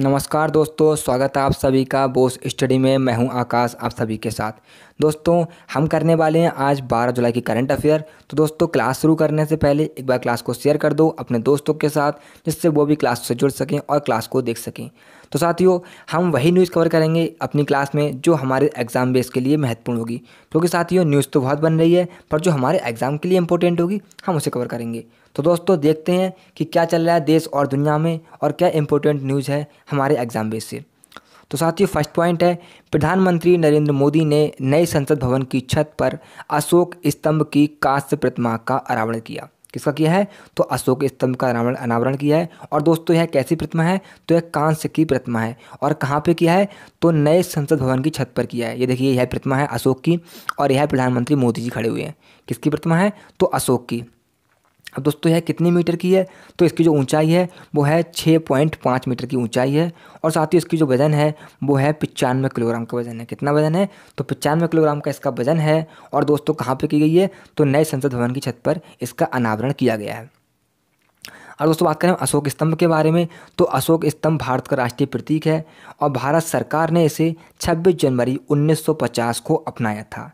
नमस्कार दोस्तों स्वागत है आप सभी का बोस स्टडी में मैं हूं आकाश आप सभी के साथ दोस्तों हम करने वाले हैं आज 12 जुलाई की करंट अफेयर तो दोस्तों क्लास शुरू करने से पहले एक बार क्लास को शेयर कर दो अपने दोस्तों के साथ जिससे वो भी क्लास से जुड़ सकें और क्लास को देख सकें तो साथियों हम वही न्यूज़ कवर करेंगे अपनी क्लास में जो हमारे एग्ज़ाम बेस के लिए महत्वपूर्ण होगी क्योंकि तो साथियों न्यूज़ तो बहुत बन रही है पर जो हमारे एग्ज़ाम के लिए इंपॉर्टेंट होगी हम उसे कवर करेंगे तो दोस्तों देखते हैं कि क्या चल रहा है देश और दुनिया में और क्या इंपॉर्टेंट न्यूज़ है हमारे एग्ज़ाम बेस से तो साथियों फर्स्ट पॉइंट है प्रधानमंत्री नरेंद्र मोदी ने नए संसद भवन की छत पर अशोक स्तंभ की कांस्य प्रतिमा का अनावरण किया किसका किया है तो अशोक स्तंभ का अनावरण अनावरण किया है और दोस्तों यह कैसी प्रतिमा है तो यह कांस्य की प्रतिमा है और कहाँ पे किया है तो नए संसद भवन की छत पर किया है ये देखिए यह प्रतिमा है अशोक की और यह प्रधानमंत्री मोदी जी खड़े हुए हैं किसकी प्रतिमा है तो अशोक की अब दोस्तों यह कितने मीटर की है तो इसकी जो ऊंचाई है वो है छः पॉइंट पाँच मीटर की ऊंचाई है और साथ ही इसकी जो वज़न है वो है पचानवे किलोग्राम का वज़न है कितना वज़न है तो पचानवे किलोग्राम का इसका वज़न है और दोस्तों कहाँ पर की गई है तो नए संसद भवन की छत पर इसका अनावरण किया गया है और दोस्तों बात करें अशोक स्तंभ के बारे में तो अशोक स्तंभ भारत का राष्ट्रीय प्रतीक है और भारत सरकार ने इसे छब्बीस जनवरी उन्नीस को अपनाया था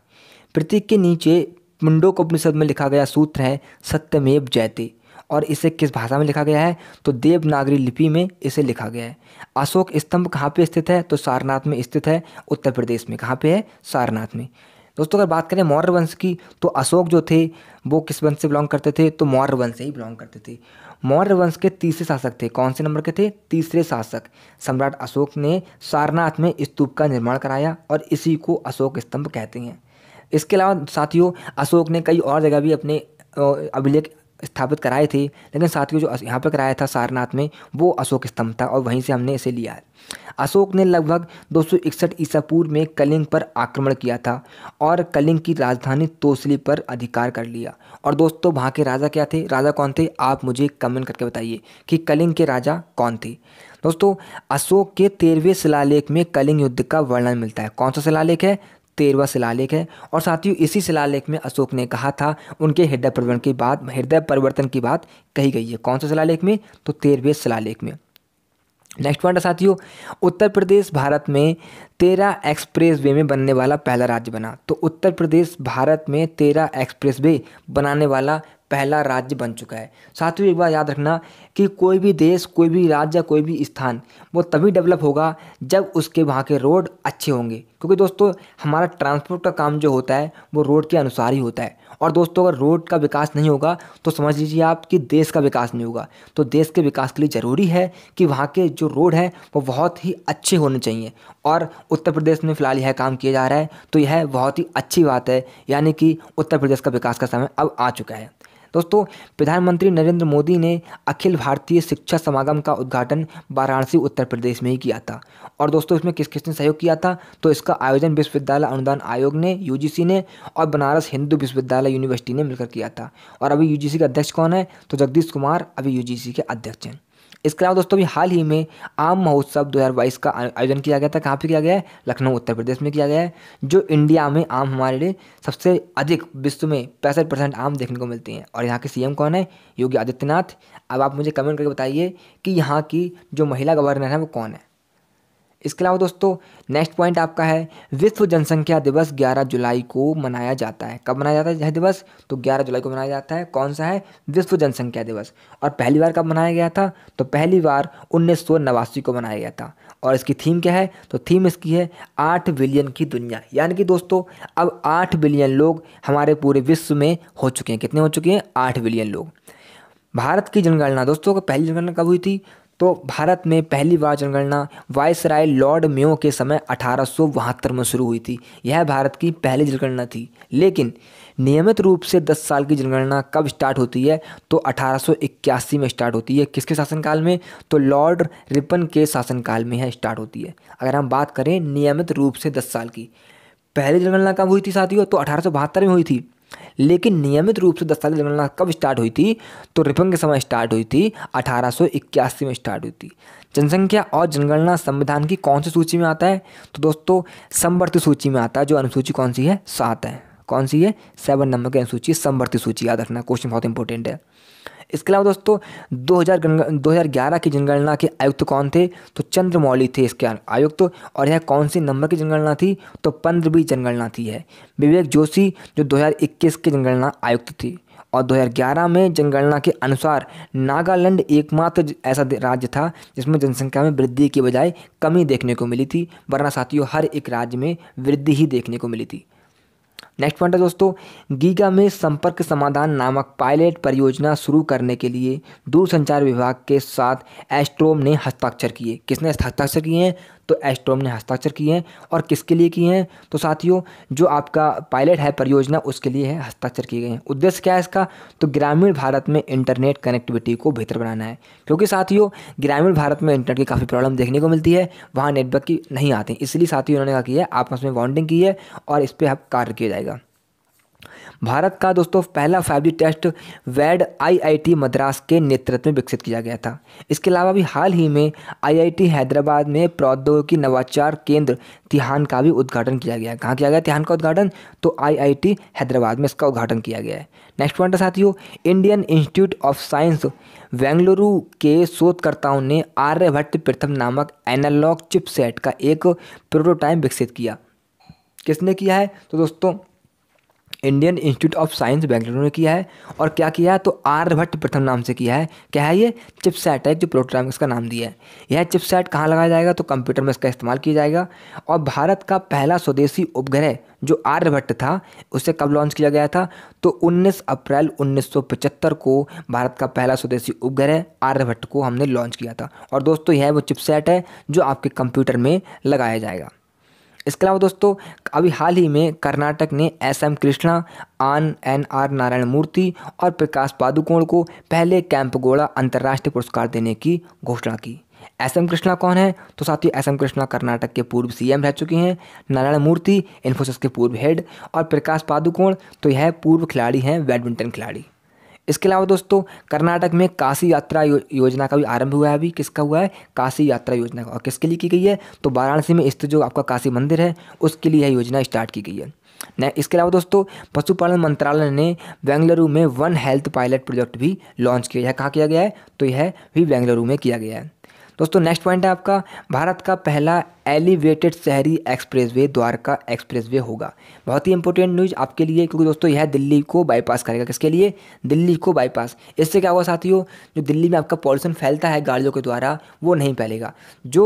प्रतीक के नीचे मुंडो को उपनिषद में लिखा गया सूत्र है सत्यमेव जयते और इसे किस भाषा में लिखा गया है तो देवनागरी लिपि में इसे लिखा गया है अशोक स्तंभ कहाँ पे स्थित है तो सारनाथ में स्थित है उत्तर प्रदेश में कहाँ पे है सारनाथ में दोस्तों अगर बात करें मौर्य वंश की तो अशोक जो थे वो किस वंश से बिलोंग करते थे तो मौर्य वंश से ही बिलोंग करते थे मौर्य वंश के तीसरे शासक थे कौन से नंबर के थे तीसरे शासक सम्राट अशोक ने सारनाथ में स्तूप का निर्माण कराया और इसी को अशोक स्तंभ कहते हैं इसके अलावा साथियों अशोक ने कई और जगह भी अपने अभिलेख स्थापित कराए थे लेकिन साथियों जो यहाँ पर कराया था सारनाथ में वो अशोक स्तंभ था और वहीं से हमने इसे लिया है अशोक ने लगभग दो सौ इकसठ ईसा पूर्व में कलिंग पर आक्रमण किया था और कलिंग की राजधानी तोसली पर अधिकार कर लिया और दोस्तों वहाँ के राजा क्या थे राजा कौन थे आप मुझे कमेंट करके बताइए कि कलिंग के राजा कौन थे दोस्तों अशोक के तेरहवें शिलालेख में कलिंग युद्ध का वर्णन मिलता है कौन सा शिलालेख है तेरवा शिलालेख है और साथियों इसी शिलालेख में अशोक ने कहा था उनके हृदय परिवर्तन की बात हृदय परिवर्तन की बात कही गई है कौन से शिलालेख में तो तेरहवें शिलालेख में नेक्स्ट पॉइंट साथियों उत्तर प्रदेश भारत में तेरह एक्सप्रेस वे में बनने वाला पहला राज्य बना तो उत्तर प्रदेश भारत में तेरह एक्सप्रेस वे बनाने वाला पहला राज्य बन चुका है साथियों एक बार याद रखना कि कोई भी देश कोई भी राज्य या कोई भी स्थान वो तभी डेवलप होगा जब उसके वहाँ के रोड अच्छे होंगे क्योंकि दोस्तों हमारा ट्रांसपोर्ट का काम जो होता है वो रोड के अनुसार ही होता है और दोस्तों अगर रोड का विकास नहीं होगा तो समझ लीजिए आप कि देश का विकास नहीं होगा तो देश के विकास के लिए ज़रूरी है कि वहाँ के जो रोड हैं वो बहुत ही अच्छे होने चाहिए और उत्तर प्रदेश में फ़िलहाल यह काम किया जा रहा है तो यह बहुत ही अच्छी बात है यानी कि उत्तर प्रदेश का विकास का समय अब आ चुका है दोस्तों प्रधानमंत्री नरेंद्र मोदी ने अखिल भारतीय शिक्षा समागम का उद्घाटन वाराणसी उत्तर प्रदेश में ही किया था और दोस्तों इसमें किस किसने सहयोग किया था तो इसका आयोजन विश्वविद्यालय अनुदान आयोग ने यू ने और बनारस हिंदू विश्वविद्यालय यूनिवर्सिटी ने मिलकर किया था और अभी यू का अध्यक्ष कौन है तो जगदीश कुमार अभी यू के अध्यक्ष हैं इसके अलावा दोस्तों अभी हाल ही में आम महोत्सव 2022 का आयोजन किया गया था कहाँ पे किया गया है लखनऊ उत्तर प्रदेश में किया गया है जो इंडिया में आम हमारे लिए सबसे अधिक विश्व में पैंसठ परसेंट आम देखने को मिलती हैं और यहाँ के सीएम कौन है योगी आदित्यनाथ अब आप मुझे कमेंट करके बताइए कि यहाँ की जो महिला गवर्नर है वो कौन है इसके अलावा दोस्तों नेक्स्ट पॉइंट आपका है विश्व जनसंख्या दिवस 11 जुलाई को मनाया जाता है कब मनाया जाता है यह दिवस तो 11 जुलाई को मनाया जाता है कौन सा है विश्व जनसंख्या दिवस और पहली बार कब मनाया गया था तो पहली बार उन्नीस को मनाया गया था और इसकी थीम क्या है तो थीम इसकी है आठ बिलियन की दुनिया यानी कि दोस्तों अब आठ बिलियन लोग हमारे पूरे विश्व में हो चुके हैं कितने हो चुके हैं आठ बिलियन लोग भारत की जनगणना दोस्तों पहली जनगणना कब हुई थी तो भारत में पहली बार जनगणना राय लॉर्ड म्यो के समय अठारह में शुरू हुई थी यह भारत की पहली जनगणना थी लेकिन नियमित रूप से 10 साल की जनगणना कब स्टार्ट होती है तो 1881 में स्टार्ट होती है किसके शासनकाल में तो लॉर्ड रिपन के शासनकाल में यह स्टार्ट होती है अगर हम बात करें नियमित रूप से 10 साल की पहली जनगणना कब हुई थी साथियों तो अठारह में हुई थी लेकिन नियमित रूप से दस्तावेज जनगणना कब स्टार्ट हुई थी तो रिपन के समय स्टार्ट हुई थी 1881 में स्टार्ट हुई थी जनसंख्या और जनगणना संविधान की कौन सी सूची में आता है तो दोस्तों संवर्ती सूची में आता है जो अनुसूची कौन सी है सात है कौन सी है सेवन नंबर की अनुसूची संवर्ती सूची याद रखना क्वेश्चन बहुत इंपॉर्टेंट है इसके अलावा दोस्तों दो हज़ार दो हज़ार ग्यारह की जनगणना के आयुक्त कौन थे तो चंद्रमौली थे इसके आयुक्त और यह कौन सी नंबर की जनगणना थी तो पंद्रहवीं जनगणना थी है विवेक जोशी जो दो हज़ार इक्कीस की जनगणना आयुक्त थी और 2011 में जनगणना के अनुसार नागालैंड एकमात्र ऐसा राज्य था जिसमें जनसंख्या में वृद्धि के बजाय कमी देखने को मिली थी वरना साथियों हर एक राज्य में वृद्धि ही देखने को मिली थी नेक्स्ट पॉइंट है दोस्तों गीगा में संपर्क समाधान नामक पायलट परियोजना शुरू करने के लिए दूरसंचार विभाग के साथ एस्ट्रोम ने हस्ताक्षर किए किसने हस्ताक्षर किए हैं तो एस्ट्रोम ने हस्ताक्षर किए हैं और किसके लिए किए हैं तो साथियों जो आपका पायलट है परियोजना उसके लिए है हस्ताक्षर किए गए हैं उद्देश्य क्या है इसका तो ग्रामीण भारत में इंटरनेट कनेक्टिविटी को बेहतर बनाना है क्योंकि साथियों ग्रामीण भारत में इंटरनेट की काफ़ी प्रॉब्लम देखने को मिलती है वहाँ नेटवर्क की नहीं आते इसलिए साथियों उन्होंने कहा कि आपस में बॉन्डिंग की है और इस पर अब कार्य किया जाएगा भारत का दोस्तों पहला five test bed IIT Madras के नेतृत्व में विकसित किया गया था इसके अलावा भी हाल ही में आईआईटी हैदराबाद में प्रौद्योगिकी नवाचार केंद्र तिहान का भी उद्घाटन किया गया कहाँ किया गया तिहान का उद्घाटन तो आईआईटी हैदराबाद में इसका उद्घाटन किया गया है नेक्स्ट पॉइंट साथियों Indian Institute of Science Bengaluru के शोधकर्ताओं ने आर्यभट्ट प्रथम नामक एनालॉग चिपसेट का एक प्रोटोटाइप विकसित किया किसने किया है तो दोस्तों Indian Institute of Science Bengaluru ने किया है और क्या किया है तो आर्यभट्ट प्रथम नाम से किया है क्या है ये चिपसेट है जो प्रोग्राम इसका नाम दिया है यह चिपसेट कहाँ लगाया जाएगा तो कंप्यूटर में इसका इस्तेमाल किया जाएगा और भारत का पहला स्वदेशी उपग्रह जो आर्यभट्ट था उसे कब लॉन्च किया गया था तो 19 अप्रैल 1975 को भारत का पहला स्वदेशी उपग्रह आर्यभट्ट को हमने लॉन्च किया था और दोस्तों यह वो चिपसेट है जो आपके कंप्यूटर में लगाया जाएगा इसके अलावा दोस्तों अभी हाल ही में कर्नाटक ने एस एम कृष्णा आन एन आर नारायण मूर्ति और प्रकाश पादुकोण को पहले कैंपगोड़ा अंतर्राष्ट्रीय पुरस्कार देने की घोषणा की एस एम कृष्णा कौन है तो साथ ही एस एम कृष्णा कर्नाटक के पूर्व सीएम रह चुके हैं नारायण मूर्ति इन्फोसिस के पूर्व हेड और प्रकाश पादुकोण तो यह पूर्व खिलाड़ी हैं बैडमिंटन खिलाड़ी इसके अलावा दोस्तों कर्नाटक में काशी यात्रा योजना का भी आरंभ हुआ है अभी किसका हुआ है काशी यात्रा योजना का और किसके लिए की गई है तो वाराणसी में स्थित जो आपका काशी मंदिर है उसके लिए यह योजना स्टार्ट की गई है इसके अलावा दोस्तों पशुपालन मंत्रालय ने बेंगलुरु में वन हेल्थ पायलट प्रोजेक्ट भी लॉन्च किया है कहाँ किया गया है तो यह भी बेंगलुरु में किया गया है दोस्तों नेक्स्ट पॉइंट है आपका भारत का पहला एलिवेटेड शहरी एक्सप्रेसवे द्वारका एक्सप्रेसवे होगा बहुत ही इंपॉर्टेंट न्यूज़ आपके लिए क्योंकि दोस्तों यह दिल्ली को बाईपास करेगा किसके लिए दिल्ली को बाईपास इससे क्या होगा साथियों जो दिल्ली में आपका पॉल्यूशन फैलता है गाड़ियों के द्वारा वो नहीं फैलेगा जो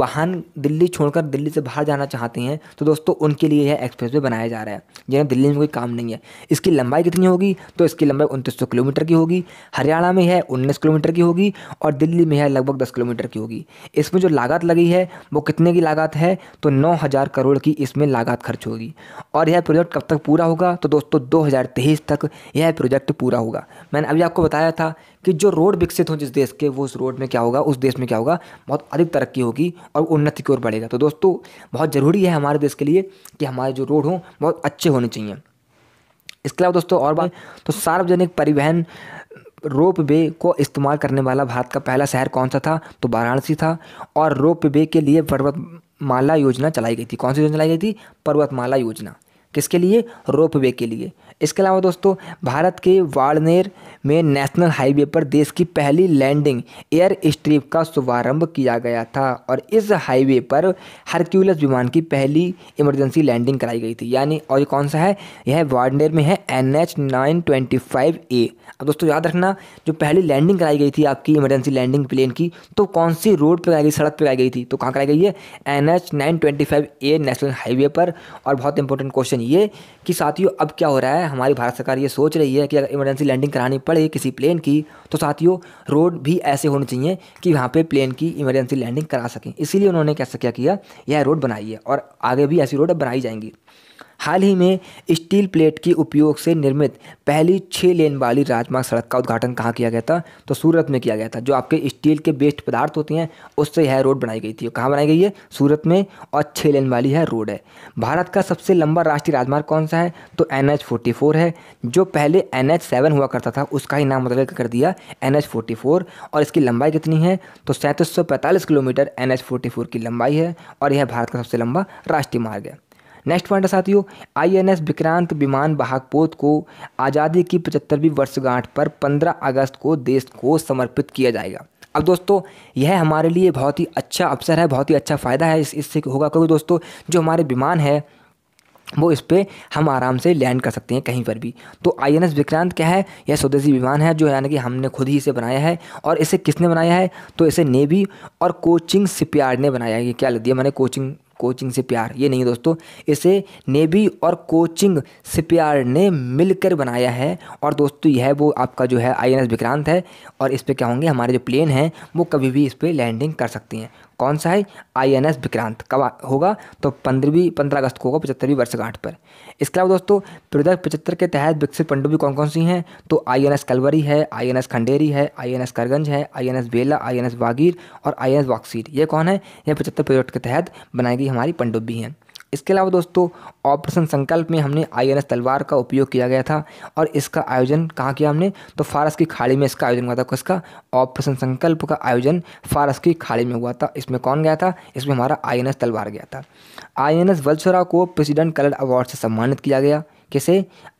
वाहन दिल्ली छोड़कर दिल्ली से बाहर जाना चाहते हैं तो दोस्तों उनके लिए यह एक्सप्रेस बनाया जा रहा है जिन्हें दिल्ली में कोई काम नहीं है इसकी लंबाई कितनी होगी तो इसकी लंबाई उनतीस किलोमीटर की होगी हरियाणा में यह उन्नीस किलोमीटर की होगी और दिल्ली में है लगभग दस किलोमीटर की होगी इसमें जो लागत लगी है वो कितने की लागत है तो नौ हज़ार करोड़ की इसमें लागत खर्च होगी और यह प्रोजेक्ट कब तक पूरा होगा तो दोस्तों 2023 तक यह प्रोजेक्ट पूरा होगा मैंने अभी आपको बताया था कि जो रोड विकसित हो जिस देश के वो उस रोड में क्या होगा उस देश में क्या होगा बहुत अधिक तरक्की होगी और उन्नति की ओर बढ़ेगा तो दोस्तों बहुत ज़रूरी है हमारे देश के लिए कि हमारे जो रोड हों बहुत अच्छे होने चाहिए इसके अलावा दोस्तों और बात तो सार्वजनिक परिवहन रोप वे को इस्तेमाल करने वाला भारत का पहला शहर कौन सा था तो वाराणसी था और रोप वे के लिए पर्वतमाला योजना चलाई गई थी कौन सी योजना चलाई गई थी पर्वतमाला योजना किसके लिए रोपवे के लिए इसके अलावा दोस्तों भारत के वाड़नेर में नेशनल हाईवे पर देश की पहली लैंडिंग एयर स्ट्रिप का शुभारंभ किया गया था और इस हाईवे पर हरक्यूलस विमान की पहली इमरजेंसी लैंडिंग कराई गई थी यानी और ये कौन सा है यह वाड़नेर में है N H nine twenty five A अब दोस्तों याद रखना जो पहली लैंडिंग कराई गई थी आपकी इमरजेंसी लैंडिंग प्लेन की तो कौन सी रोड पर कराई गई सड़क पर कराई गई थी तो कहाँ कराई गई है N H nine twenty five A national highway पर और बहुत इंपॉर्टेंट क्वेश्चन ये कि साथियों अब क्या हो रहा है हमारी भारत सरकार ये सोच रही है कि अगर इमरजेंसी लैंडिंग करानी पड़े किसी प्लेन की तो साथियों रोड भी ऐसे होने चाहिए कि वहाँ पे प्लेन की इमरजेंसी लैंडिंग करा सकें इसीलिए उन्होंने कैसा क्या किया यह रोड बनाई है और आगे भी ऐसी रोड अब बनाई जाएंगी हाल ही में स्टील प्लेट के उपयोग से निर्मित पहली छः लेन वाली राजमार्ग सड़क का उद्घाटन कहाँ किया गया था तो सूरत में किया गया था जो आपके स्टील के बेस्ट पदार्थ होते हैं उससे यह रोड बनाई गई थी कहाँ बनाई गई है सूरत में और छः लेन वाली यह रोड है भारत का सबसे लंबा राष्ट्रीय राजमार्ग कौन सा है तो एन एच फोर्टी फोर है जो पहले एन एच सेवन हुआ करता था उसका ही नाम बदल कर दिया एन एच फोर्टी फोर और इसकी लंबाई कितनी है तो सैंतीस सौ पैंतालीस kilometre N H forty four की लंबाई है और यह भारत का सबसे लंबा राष्ट्रीय मार्ग है नेक्स्ट पॉइंट है साथियों आईएनएस विक्रांत विमान बहाकपोत को आज़ादी की पचहत्तरवीं वर्षगांठ पर 15 अगस्त को देश को समर्पित किया जाएगा अब दोस्तों यह हमारे लिए बहुत ही अच्छा अवसर है बहुत ही अच्छा फ़ायदा है इस इससे होगा क्योंकि दोस्तों जो हमारे विमान है वो इस पर हम आराम से लैंड कर सकते हैं कहीं पर भी तो आई एन एस विक्रांत क्या है यह स्वदेशी विमान है जो यानी कि हमने खुद ही इसे बनाया है और इसे किसने बनाया है तो इसे नेवी और कोचिंग सिपयार्ड ने बनाया है ये क्या लग दिया मैंने कोचिंग कोचिंग से प्यार ये नहीं दोस्तों इसे नेवी और कोचिंग से प्यार ने मिलकर बनाया है और दोस्तों यह वो आपका जो है आई एन विक्रांत है और इस पर क्या होंगे हमारे जो प्लेन हैं वो कभी भी इस पर लैंडिंग कर सकती हैं कौन सा है आईएनएस विक्रांत कब होगा तो पंद्रहवीं पंद्रह अगस्त को होगा पचहत्तरवीं वर्षगांठ पर इसके अलावा दोस्तों प्रदर्श पचहत्तर के तहत विकसित पंडुबी कौन कौन सी हैं तो आईएनएस कलवरी है आईएनएस खंडेरी है आईएनएस करगंज है आईएनएस बेला आईएनएस वागीर और आईएनएस वाक्सीर ये कौन है यह पचहत्तर प्रोजेक्ट के तहत बनाई गई हमारी पंडुबी हैं इसके अलावा दोस्तों ऑपरेशन संकल्प में हमने आई तलवार का उपयोग किया गया था और इसका आयोजन कहाँ किया हमने तो फारस की खाड़ी में इसका आयोजन हुआ था किसका तो ऑपरेशन संकल्प का आयोजन फारस की खाड़ी में हुआ था इसमें कौन गया था इसमें हमारा आई तलवार गया था आई एन को प्रेसिडेंट कलर अवार्ड से सम्मानित किया गया किसे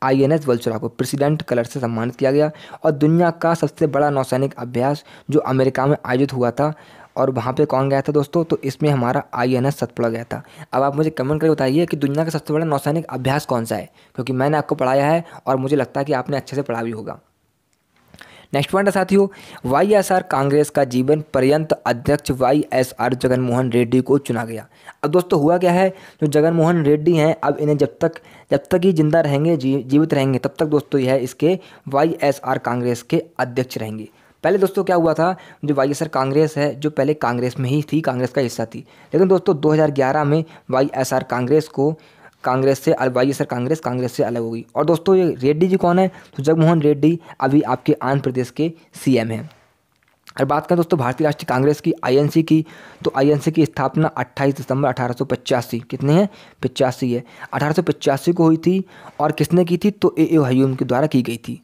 आई एन वल्चुरा को प्रेसिडेंट कलर से सम्मानित किया गया और दुनिया का सबसे बड़ा नौसैनिक अभ्यास जो अमेरिका में आयोजित हुआ था और वहाँ पे कौन गया था दोस्तों तो इसमें हमारा आई एन एस सतपुड़ा गया था अब आप मुझे कमेंट करके बताइए कि दुनिया का सबसे बड़ा नौसैनिक अभ्यास कौन सा है क्योंकि मैंने आपको पढ़ाया है और मुझे लगता है कि आपने अच्छे से पढ़ा भी होगा नेक्स्ट पॉइंट है साथियों वाई एस आर कांग्रेस का जीवन पर्यंत अध्यक्ष Y S R Jaganmohan Reddy को चुना गया अब दोस्तों हुआ क्या है जो जगनमोहन रेड्डी हैं अब इन्हें जब तक जब तक ही जिंदा रहेंगे जी, जीवित रहेंगे तब तक दोस्तों यह इसके वाई एस आर कांग्रेस के अध्यक्ष रहेंगे पहले दोस्तों क्या हुआ था जो वाई कांग्रेस है जो पहले कांग्रेस में ही थी कांग्रेस का हिस्सा थी लेकिन दोस्तों 2011 में वाई कांग्रेस को कांग्रेस से वाई एस कांग्रेस कांग्रेस से अलग हो गई और दोस्तों ये रेड्डी जी कौन है तो जगमोहन रेड्डी अभी आपके आंध्र प्रदेश के सीएम हैं और बात करें दोस्तों भारतीय राष्ट्रीय कांग्रेस की आईएनसी की तो आईएनसी की स्थापना 28 दिसंबर अठारह कितने हैं पिचासी है अठारह को हुई थी और किसने की थी तो ए ए हयूम के द्वारा की गई थी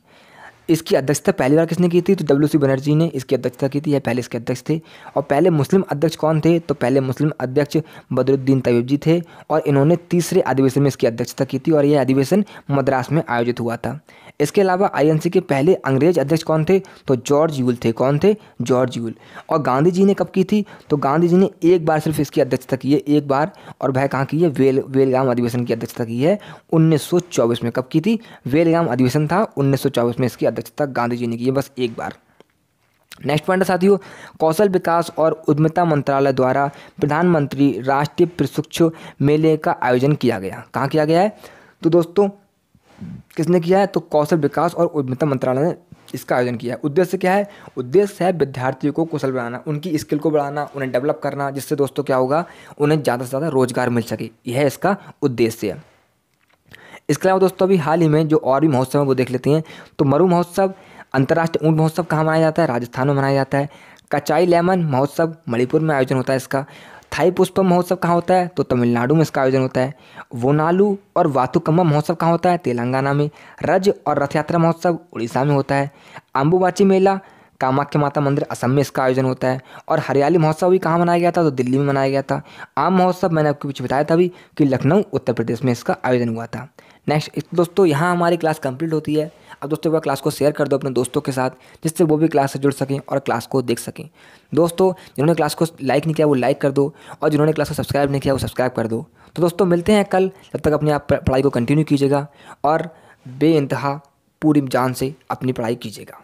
इसकी अध्यक्षता पहली बार किसने की थी तो डब्ल्यू सी बनर्जी ने इसकी अध्यक्षता की थी या पहले इसके अध्यक्ष थे और पहले मुस्लिम अध्यक्ष कौन थे तो पहले मुस्लिम अध्यक्ष बदरुद्दीन तयब जी थे और इन्होंने तीसरे अधिवेशन में इसकी अध्यक्षता की थी और यह अधिवेशन मद्रास में आयोजित हुआ था इसके अलावा आईएनसी के पहले अंग्रेज अध्यक्ष कौन थे तो जॉर्ज यूल थे कौन थे जॉर्ज यूल और गांधी जी ने कब की थी तो गांधी जी ने एक बार सिर्फ इसकी अध्यक्षता की है एक बार और वह कहाँ की है वेल वेलगाम अधिवेशन की अध्यक्षता की है 1924 में कब की थी वेलगाम अधिवेशन था 1924 में इसकी अध्यक्षता गांधी जी ने की है बस एक बार नेक्स्ट पॉइंट साथियों कौशल विकास और उद्यमिता मंत्रालय द्वारा प्रधानमंत्री राष्ट्रीय प्रशिक्षु मेले का आयोजन किया गया कहाँ किया गया है तो दोस्तों किसने किया है तो कौशल विकास और उद्यमिता मंत्रालय ने इसका आयोजन किया है उद्देश्य क्या है उद्देश्य है विद्यार्थियों को कुशल बनाना उनकी स्किल को बढ़ाना उन्हें डेवलप करना जिससे दोस्तों क्या होगा उन्हें ज़्यादा से ज़्यादा रोजगार मिल सके यह इसका उद्देश्य है इसके अलावा दोस्तों अभी हाल ही में जो और भी महोत्सव है वो देख लेते हैं तो मरु महोत्सव अंतर्राष्ट्रीय ऊँट महोत्सव कहाँ मनाया जाता है राजस्थान में मनाया जाता है कचाई लेमन महोत्सव मणिपुर में आयोजन होता है इसका स्थाई पुष्प महोत्सव कहाँ होता है तो तमिलनाडु में इसका आयोजन होता है वोनालू और वातुकम्मा महोत्सव कहाँ होता है तेलंगाना में रज और रथ यात्रा महोत्सव उड़ीसा में होता है अम्बुबाची मेला कामाख्या माता मंदिर असम में इसका आयोजन होता है और हरियाली महोत्सव भी कहाँ मनाया गया था तो दिल्ली में मनाया गया था आम महोत्सव मैंने आपके पीछे बताया था अभी कि लखनऊ उत्तर प्रदेश में इसका आयोजन हुआ था नेक्स्ट दोस्तों यहाँ हमारी क्लास कंप्लीट होती है अब दोस्तों एक बार क्लास को शेयर कर दो अपने दोस्तों के साथ जिससे वो भी क्लास से जुड़ सकें और क्लास को देख सकें दोस्तों जिन्होंने क्लास को लाइक नहीं किया वो लाइक कर दो और जिन्होंने क्लास को सब्सक्राइब नहीं किया वो सब्सक्राइब कर दो तो दोस्तों मिलते हैं कल तब तक अपने आप पढ़ाई को कंटिन्यू कीजिएगा और बे पूरी जान से अपनी पढ़ाई कीजिएगा